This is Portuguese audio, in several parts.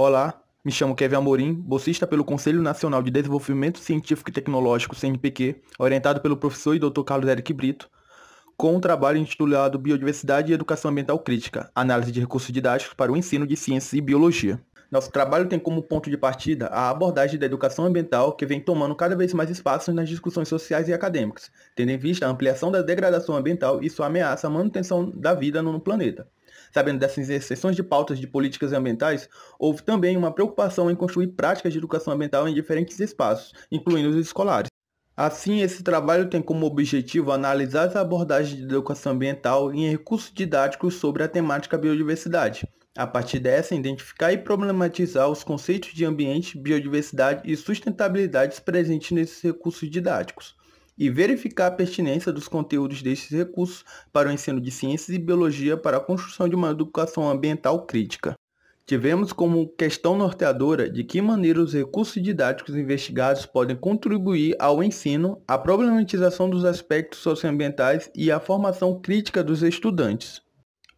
Olá, me chamo Kevin Amorim, bolsista pelo Conselho Nacional de Desenvolvimento Científico e Tecnológico, CNPq, orientado pelo professor e doutor Carlos Eric Brito, com um trabalho intitulado Biodiversidade e Educação Ambiental Crítica, Análise de Recursos Didáticos para o Ensino de Ciências e Biologia. Nosso trabalho tem como ponto de partida a abordagem da educação ambiental que vem tomando cada vez mais espaço nas discussões sociais e acadêmicas, tendo em vista a ampliação da degradação ambiental e sua ameaça à manutenção da vida no planeta. Sabendo dessas exceções de pautas de políticas ambientais, houve também uma preocupação em construir práticas de educação ambiental em diferentes espaços, incluindo os escolares. Assim, esse trabalho tem como objetivo analisar as abordagens de educação ambiental em recursos didáticos sobre a temática biodiversidade. A partir dessa, identificar e problematizar os conceitos de ambiente, biodiversidade e sustentabilidade presentes nesses recursos didáticos e verificar a pertinência dos conteúdos destes recursos para o ensino de ciências e biologia para a construção de uma educação ambiental crítica. Tivemos como questão norteadora de que maneira os recursos didáticos investigados podem contribuir ao ensino, à problematização dos aspectos socioambientais e à formação crítica dos estudantes.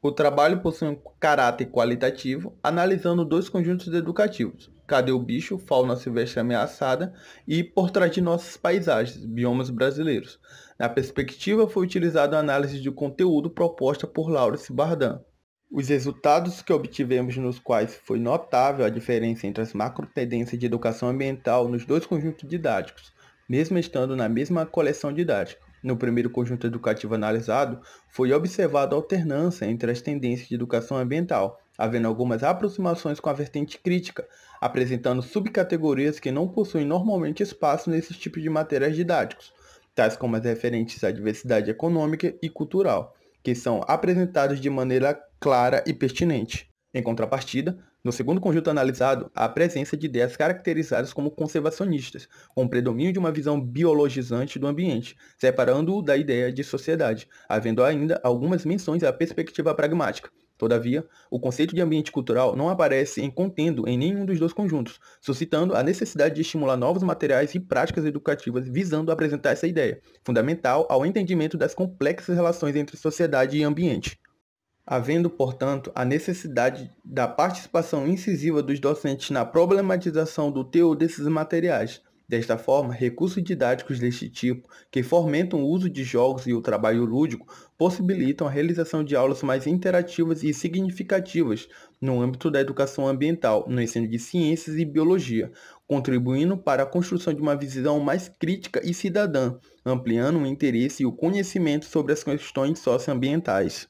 O trabalho possui um caráter qualitativo, analisando dois conjuntos educativos, cadê o bicho, fauna silvestre ameaçada e por trás de nossas paisagens, biomas brasileiros. Na perspectiva foi utilizada a análise de conteúdo proposta por Laurence Bardan. Os resultados que obtivemos nos quais foi notável a diferença entre as macro tendências de educação ambiental nos dois conjuntos didáticos, mesmo estando na mesma coleção didática. No primeiro conjunto educativo analisado, foi observada alternância entre as tendências de educação ambiental, havendo algumas aproximações com a vertente crítica, apresentando subcategorias que não possuem normalmente espaço nesses tipos de materiais didáticos, tais como as referentes à diversidade econômica e cultural, que são apresentadas de maneira clara e pertinente. Em contrapartida, no segundo conjunto analisado, há a presença de ideias caracterizadas como conservacionistas, com predomínio de uma visão biologizante do ambiente, separando-o da ideia de sociedade, havendo ainda algumas menções à perspectiva pragmática. Todavia, o conceito de ambiente cultural não aparece em contendo em nenhum dos dois conjuntos, suscitando a necessidade de estimular novos materiais e práticas educativas visando apresentar essa ideia, fundamental ao entendimento das complexas relações entre sociedade e ambiente havendo, portanto, a necessidade da participação incisiva dos docentes na problematização do teor desses materiais. Desta forma, recursos didáticos deste tipo, que fomentam o uso de jogos e o trabalho lúdico, possibilitam a realização de aulas mais interativas e significativas no âmbito da educação ambiental, no ensino de ciências e biologia, contribuindo para a construção de uma visão mais crítica e cidadã, ampliando o interesse e o conhecimento sobre as questões socioambientais.